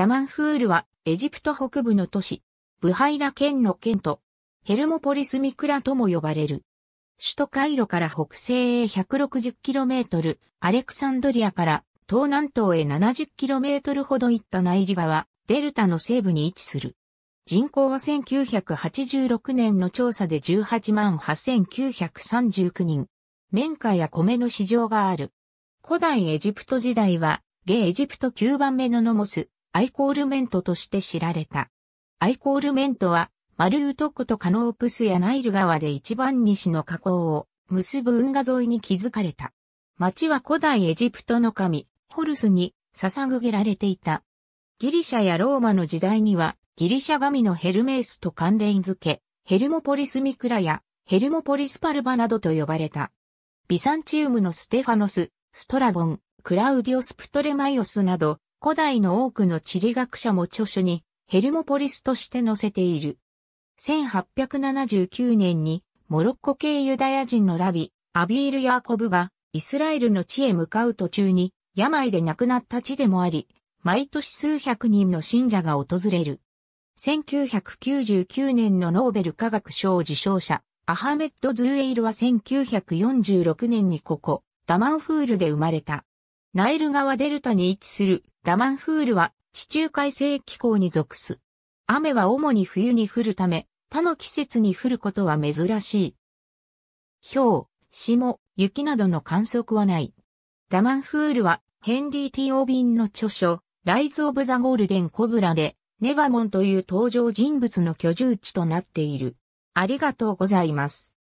ラマンフールはエジプト北部の都市、ブハイラ県の県都、ヘルモポリスミクラとも呼ばれる。首都カイロから北西へ 160km、アレクサンドリアから東南東へ 70km ほど行ったナイリ川、デルタの西部に位置する。人口は1986年の調査で18万8939人。綿花や米の市場がある。古代エジプト時代は、下エジプト9番目のノモス、アイコールメントとして知られた。アイコールメントは、マルウトコとカノープスやナイル川で一番西の河口を結ぶ運河沿いに築かれた。町は古代エジプトの神、ホルスに捧げられていた。ギリシャやローマの時代には、ギリシャ神のヘルメースと関連付け、ヘルモポリスミクラやヘルモポリスパルバなどと呼ばれた。ビサンチウムのステファノス、ストラボン、クラウディオスプトレマイオスなど、古代の多くの地理学者も著書にヘルモポリスとして載せている。1879年にモロッコ系ユダヤ人のラビ、アビール・ヤーコブがイスラエルの地へ向かう途中に病で亡くなった地でもあり、毎年数百人の信者が訪れる。1999年のノーベル科学賞受賞者、アハメッド・ズーエイルは1946年にここ、ダマンフールで生まれた。ナイル川デルタに位置するラマンフールは地中海性気候に属す。雨は主に冬に降るため、他の季節に降ることは珍しい。氷、霜、雪などの観測はない。ダマンフールはヘンリー・ティオービンの著書、ライズ・オブ・ザ・ゴールデン・コブラで、ネバモンという登場人物の居住地となっている。ありがとうございます。